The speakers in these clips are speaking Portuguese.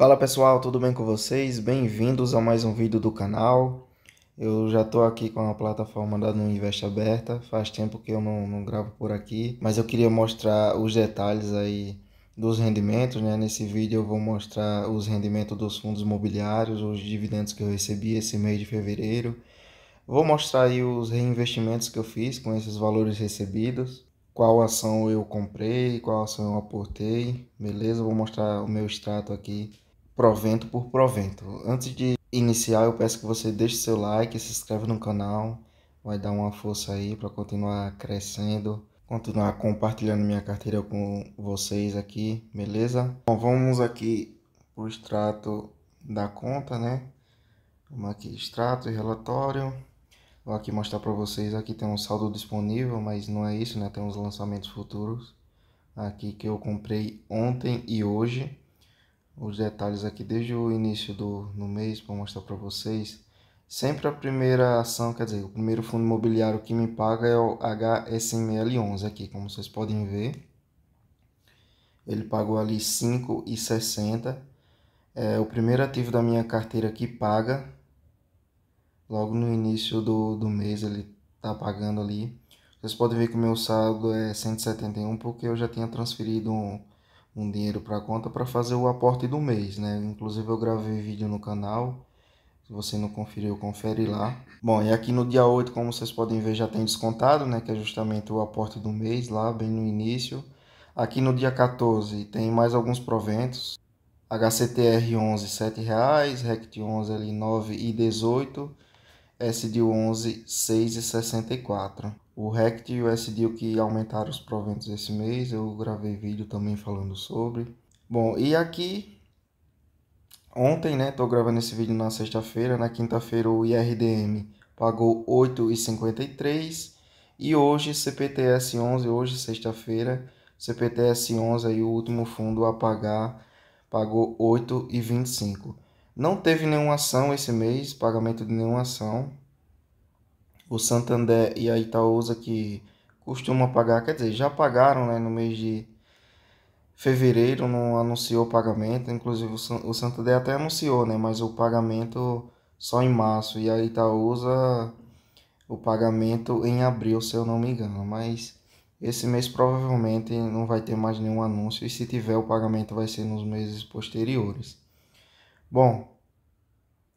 Fala pessoal, tudo bem com vocês? Bem-vindos a mais um vídeo do canal. Eu já estou aqui com a plataforma da No Invest aberta, faz tempo que eu não, não, gravo por aqui, mas eu queria mostrar os detalhes aí dos rendimentos, né? Nesse vídeo eu vou mostrar os rendimentos dos fundos imobiliários, os dividendos que eu recebi esse mês de fevereiro. Vou mostrar aí os reinvestimentos que eu fiz com esses valores recebidos qual ação eu comprei, qual ação eu aportei, beleza? Vou mostrar o meu extrato aqui provento por provento. Antes de iniciar, eu peço que você deixe seu like, se inscreva no canal, vai dar uma força aí para continuar crescendo, continuar compartilhando minha carteira com vocês aqui, beleza? Bom, vamos aqui o extrato da conta, né? Vamos aqui, extrato e relatório. Vou aqui mostrar para vocês, aqui tem um saldo disponível, mas não é isso, né? Tem uns lançamentos futuros aqui que eu comprei ontem e hoje os detalhes aqui desde o início do no mês para mostrar para vocês. Sempre a primeira ação, quer dizer, o primeiro fundo imobiliário que me paga é o HSML11 aqui, como vocês podem ver. Ele pagou ali R$ 5,60. É o primeiro ativo da minha carteira que paga. Logo no início do, do mês ele tá pagando ali. Vocês podem ver que o meu saldo é 171 porque eu já tinha transferido um, um dinheiro para conta para fazer o aporte do mês, né? Inclusive eu gravei vídeo no canal. Se você não conferiu, confere lá. Bom, e aqui no dia 8, como vocês podem ver, já tem descontado, né? Que é justamente o aporte do mês lá, bem no início. Aqui no dia 14 tem mais alguns proventos. HCTR 11, R$ reais; RECT 11 ali, 9 e 18. SDU 11, 64. O Rect e o SDIL que aumentaram os proventos esse mês, eu gravei vídeo também falando sobre. Bom, e aqui ontem, né, tô gravando esse vídeo na sexta-feira, na quinta-feira o IRDM pagou 8,53 e hoje CPTS 11, hoje sexta-feira, CPTS 11 aí o último fundo a pagar pagou 8,25. Não teve nenhuma ação esse mês, pagamento de nenhuma ação o Santander e a Itaúsa que costumam pagar, quer dizer, já pagaram né, no mês de fevereiro, não anunciou o pagamento, inclusive o Santander até anunciou, né, mas o pagamento só em março e a Itaúsa o pagamento em abril, se eu não me engano, mas esse mês provavelmente não vai ter mais nenhum anúncio e se tiver o pagamento vai ser nos meses posteriores. Bom,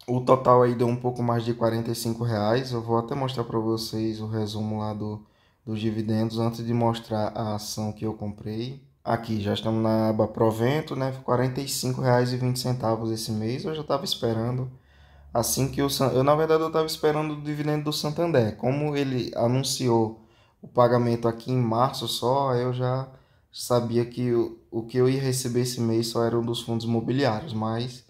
o total aí deu um pouco mais de 45 reais. Eu vou até mostrar para vocês o resumo lá do, dos dividendos antes de mostrar a ação que eu comprei. Aqui já estamos na aba Provento, né? R$ esse mês. Eu já estava esperando. Assim que o eu na verdade eu estava esperando o dividendo do Santander. Como ele anunciou o pagamento aqui em março só, eu já sabia que o, o que eu ia receber esse mês só era um dos fundos imobiliários, mas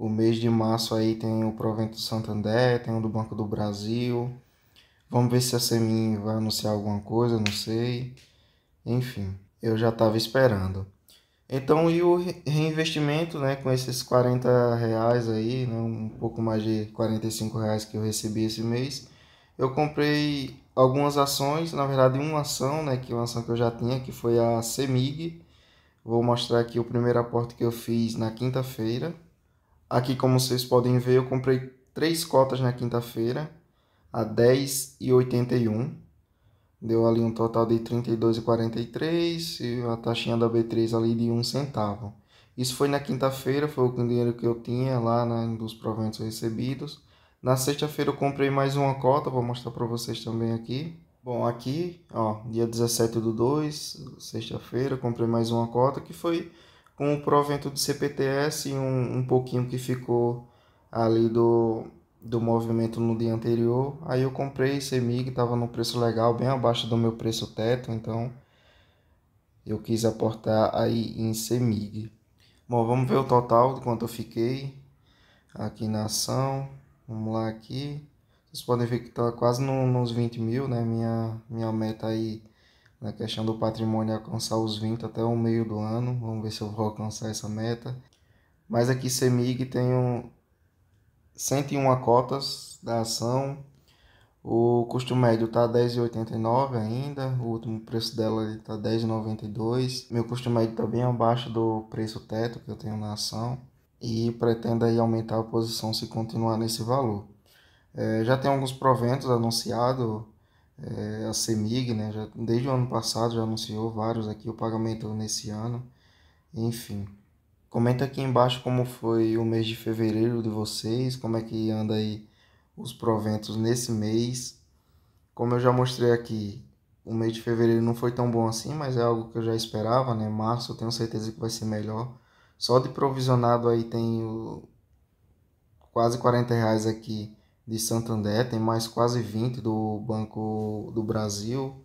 o mês de março aí tem o Provento Santander, tem o do Banco do Brasil. Vamos ver se a Semin vai anunciar alguma coisa, não sei. Enfim, eu já estava esperando. Então, e o reinvestimento, né, com esses 40 reais aí, né, um pouco mais de 45 reais que eu recebi esse mês, eu comprei algumas ações, na verdade uma ação, né, que é uma ação que eu já tinha, que foi a CEMIG. Vou mostrar aqui o primeiro aporte que eu fiz na quinta-feira, Aqui, como vocês podem ver, eu comprei três cotas na quinta-feira, a 10 e Deu ali um total de 32,43 e a taxinha da B3 ali de 1 centavo. Isso foi na quinta-feira, foi o dinheiro que eu tinha lá né, dos proventos recebidos. Na sexta-feira eu comprei mais uma cota, vou mostrar para vocês também aqui. Bom, aqui, ó, dia 17 do 2, sexta-feira, comprei mais uma cota que foi com o provento do CPTS e um, um pouquinho que ficou ali do, do movimento no dia anterior. Aí eu comprei esse MIG, estava num preço legal, bem abaixo do meu preço teto, então eu quis aportar aí em CMIG. Bom, vamos ver o total de quanto eu fiquei aqui na ação. Vamos lá aqui. Vocês podem ver que está quase no, nos 20 mil, né? Minha, minha meta aí na questão do patrimônio alcançar os 20 até o meio do ano. Vamos ver se eu vou alcançar essa meta. Mas aqui CEMIG tem um 101 cotas da ação. O custo médio está R$10,89 ainda, o último preço dela está R$10,92. Meu custo médio está bem abaixo do preço teto que eu tenho na ação e pretendo aí aumentar a posição se continuar nesse valor. É, já tem alguns proventos anunciados é, a CEMIG, né, já, desde o ano passado, já anunciou vários aqui, o pagamento nesse ano. Enfim, comenta aqui embaixo como foi o mês de fevereiro de vocês, como é que anda aí os proventos nesse mês. Como eu já mostrei aqui, o mês de fevereiro não foi tão bom assim, mas é algo que eu já esperava, né? Março eu tenho certeza que vai ser melhor. Só de provisionado aí tenho quase 40 reais aqui de Santander, tem mais quase 20 do Banco do Brasil.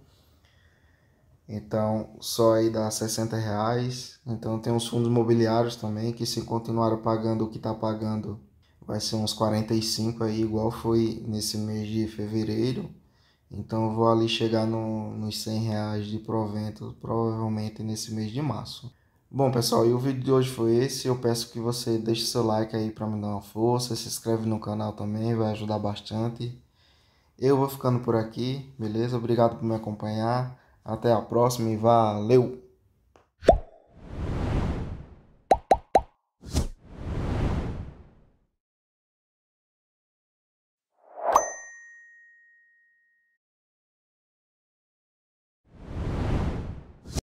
Então, só aí dá 60 reais. Então, tem os fundos imobiliários também, que se continuar pagando o que está pagando, vai ser uns 45 aí, igual foi nesse mês de fevereiro. Então, vou ali chegar no, nos 100 reais de provento, provavelmente nesse mês de março. Bom, pessoal, e o vídeo de hoje foi esse. Eu peço que você deixe seu like aí para me dar uma força. Se inscreve no canal também, vai ajudar bastante. Eu vou ficando por aqui, beleza? Obrigado por me acompanhar. Até a próxima e valeu!